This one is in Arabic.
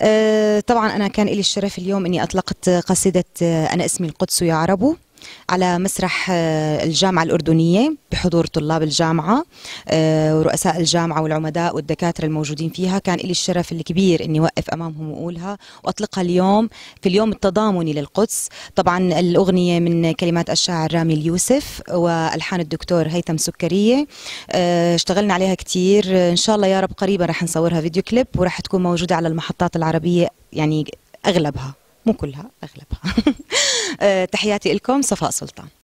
آه، طبعا أنا كان لي الشرف اليوم أني أطلقت قصيدة آه، أنا اسمي القدس يا عربو على مسرح آه، الجامعة الأردنية بحضور طلاب الجامعة آه، ورؤساء الجامعة والعمداء والدكاترة الموجودين فيها كان لي الشرف الكبير أني وقف أمامهم وأقولها وأطلقها اليوم في اليوم التضامني للقدس طبعا الأغنية من كلمات الشاعر رامي اليوسف وألحان الدكتور هيثم سكرية آه، اشتغلنا عليها كتير إن شاء الله يا رب قريبا رح نصورها فيديو كليب ورح تكون موجودة على المحطات العربية يعني أغلبها مو كلها أغلبها آه، تحياتي لكم صفاء سلطان